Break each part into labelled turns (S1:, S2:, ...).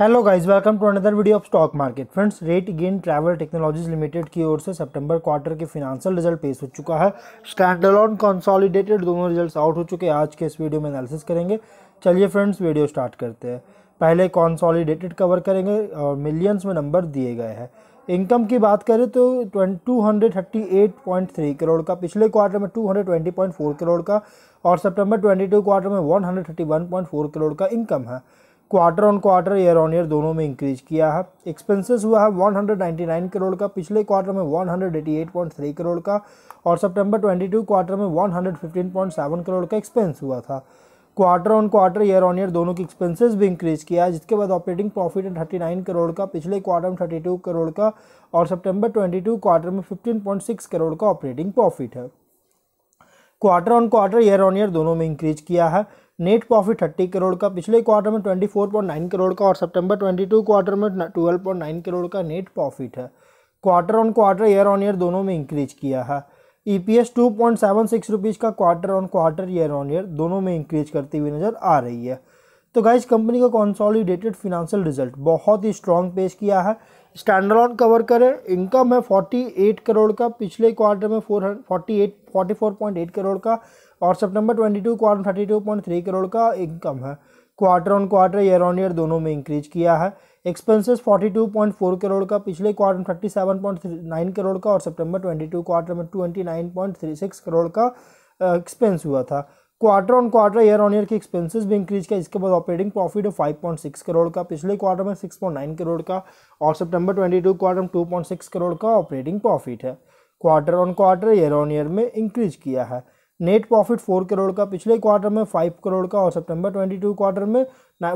S1: hello guys welcome to another video of stock market friends rate gain travel technologies limited की ओर से सितंबर quarter के financial result पेश हो चुका है स्टैंडर्ड ऑन कंसॉलिडेटेड दोनों रिजल्ट्स आउट हो चुके हैं आज के इस वीडियो में एनालिसिस करेंगे चलिए फ्रेंड्स वीडियो स्टार्ट करते हैं पहले कॉन्सॉलीडेटेड कवर करेंगे और मिलियंस में नंबर दिए गए हैं इनकम की बात करें तो two hundred thirty eight point three crore का पिछले क्वार्टर में two hundred twenty point four crore का और सेप्टेम्बर ट्वेंटी टू क्वार्टर में one hundred thirty one point four crore का इनकम है quarter on quarter year on year दोनों में इंक्रीज किया है एक्सपेंसेस हुआ है 199 करोड़ का पिछले क्वार्टर में 188.3 करोड़ का और सितंबर 22 क्वार्टर में 115.7 करोड़ का एक्सपेंस हुआ था quarter on quarter year on year दोनों की एक्सपेंसेस भी इंक्रीज किया है जिसके बाद ऑपरेटिंग प्रॉफिट है नाइन करोड़ का पिछले क्वार्टर में टू करोड़ का और सितंबर टू क्वार्टर में सिक्स करोड़ का ऑपरेटिंग प्रॉफिट है quarter on quarter year on year दोनों में इंक्रीज किया है नेट प्रॉफिट थर्टी करोड़ का पिछले क्वार्टर में twenty four point nine crore का और सितंबर टू क्वार्टर में ट्वेल्व पॉइंट नाइन करोड़ का नेट प्रॉफिट है quarter on quarter year on year दोनों में इंक्रीज किया है E P S two point seven six rupees का quarter on quarter year on year दोनों में इंक्रीज करती हुई नज़र आ रही है तो गाइज कंपनी का कॉन्सॉलिडेटेड फिनेंशियल रिजल्ट बहुत ही स्ट्रॉन्ग पेश किया है स्टैंडलॉन कवर करें इनकम है 48 करोड़ का पिछले क्वार्टर में four forty eight forty four point eight crore का और सितंबर 22 quarter thirty two point three crore का इनकम है quarter on quarter year on year दोनों में इंक्रीज किया है एक्सपेंसेस 42.4 करोड़ का पिछले क्वार्टर में 37.9 करोड़ का और सितंबर 22 क्वार्टर में 29.36 करोड़ का एक्सपेंस हुआ था quarter on quarter year on year की एक्सपेंसेस भी इंक्रीज किया इसके बाद ऑपरेटिंग प्रॉफिट है फाइव पॉइंट सिक्स करोड़ का पिछले क्वार्टर में सिक्स पॉइंट नाइन करोड़ का और सितंबर टू क्वार्टर में टू पॉइंट सिक्स करोड़ का ऑपरेटिंग प्रॉफिट है quarter on quarter year on year में इंक्रीज किया है नेट प्रॉफिट फोर करोड़ का पिछले क्वार्टर में फाइव करोड़ का और सितंबर ट्वेंटी टू क्वार्टर में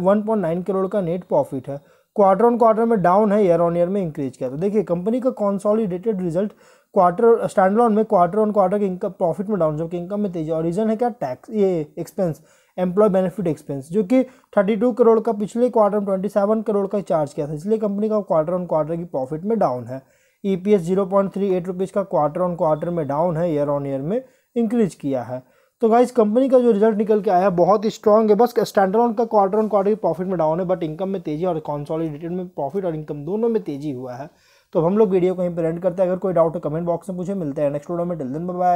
S1: वन पॉइंट नाइन करोड़ का नेट प्रॉफिट है क्वार्टर ऑन क्वार्टर में डाउन है ईयर ऑन ईयर में इंक्रीज किया तो देखिए कंपनी का कॉन्सॉलिडेटेड रिजल्ट क्वार्टर स्टैंड में क्वार्टर ऑन क्वार्टर की इनकम प्रॉफिट में डाउन जबकि इनकम में तेजी और रीज़न है क्या टैक्स ये एक्सपेंस एम्प्लॉय बेनिफिट एक्सपेंस जो कि थर्टी टू करोड़ का पिछले क्वार्टर में सेवन करोड़ का चार्ज किया था इसलिए कंपनी का क्वार्टर ऑन क्वार्टर की प्रॉफिट में डाउन है E P S zero point three eight rupees का क्वार्टर ऑन क्वार्टर में डाउन है ईयर ऑन ईयर में इंक्रीज किया है तो गाइस कंपनी का जो रिजल्ट निकल के आया बहुत ही स्ट्रॉन्ग है बस स्टैंडर्ड ऑन का क्वार्टर ऑन क्वार्टर की प्रॉफिट में डाउन है बट इनकम में तेजी और कॉन्सॉलिडेटेड में प्रॉफिट और इनकम दोनों में तेजी हुआ है तो हम लोग वीडियो को यहीं पर एंड करते हैं अगर कोई डाउट है कमेंट बॉक्स में पूछे मिलते हैं नेक्स्ट वीडियो में टिल दिन बाय